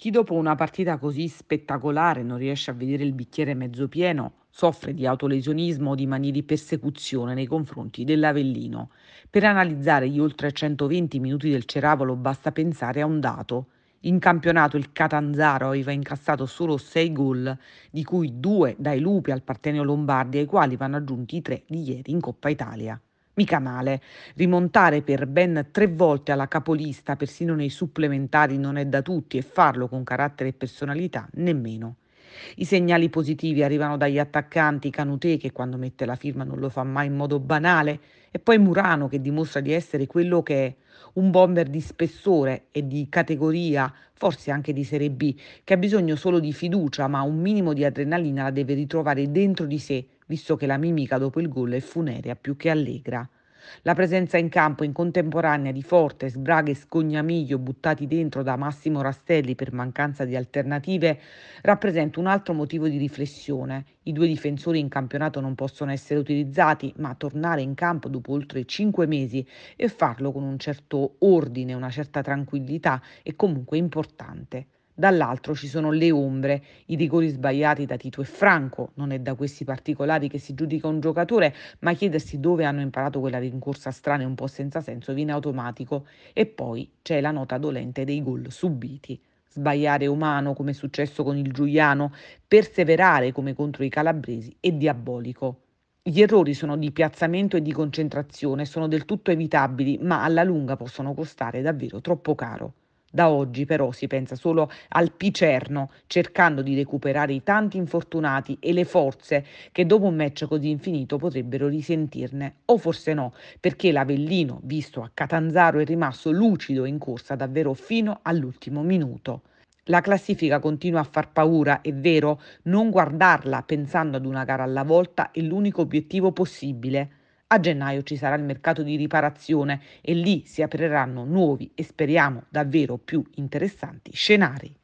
Chi dopo una partita così spettacolare non riesce a vedere il bicchiere mezzo pieno soffre di autolesionismo o di manie di persecuzione nei confronti dell'Avellino. Per analizzare gli oltre 120 minuti del Ceravolo basta pensare a un dato. In campionato il Catanzaro aveva incassato solo 6 gol, di cui 2 dai Lupi al Partenio Lombardi, ai quali vanno aggiunti i 3 di ieri in Coppa Italia. Mica male, rimontare per ben tre volte alla capolista, persino nei supplementari, non è da tutti e farlo con carattere e personalità nemmeno. I segnali positivi arrivano dagli attaccanti, Canute che quando mette la firma non lo fa mai in modo banale, e poi Murano che dimostra di essere quello che è, un bomber di spessore e di categoria, forse anche di Serie B, che ha bisogno solo di fiducia, ma un minimo di adrenalina la deve ritrovare dentro di sé, visto che la mimica dopo il gol è funerea più che allegra. La presenza in campo in contemporanea di Forte, Sbraga e Scognamiglio buttati dentro da Massimo Rastelli per mancanza di alternative rappresenta un altro motivo di riflessione. I due difensori in campionato non possono essere utilizzati, ma tornare in campo dopo oltre cinque mesi e farlo con un certo ordine, una certa tranquillità è comunque importante dall'altro ci sono le ombre, i rigori sbagliati da Tito e Franco. Non è da questi particolari che si giudica un giocatore, ma chiedersi dove hanno imparato quella rincorsa strana e un po' senza senso viene automatico. E poi c'è la nota dolente dei gol subiti. Sbagliare umano, come è successo con il Giuliano, perseverare come contro i calabresi è diabolico. Gli errori sono di piazzamento e di concentrazione, sono del tutto evitabili, ma alla lunga possono costare davvero troppo caro. Da oggi però si pensa solo al picerno, cercando di recuperare i tanti infortunati e le forze che dopo un match così infinito potrebbero risentirne. O forse no, perché l'Avellino, visto a Catanzaro, è rimasto lucido in corsa davvero fino all'ultimo minuto. La classifica continua a far paura, è vero, non guardarla pensando ad una gara alla volta è l'unico obiettivo possibile. A gennaio ci sarà il mercato di riparazione e lì si apriranno nuovi e speriamo davvero più interessanti scenari.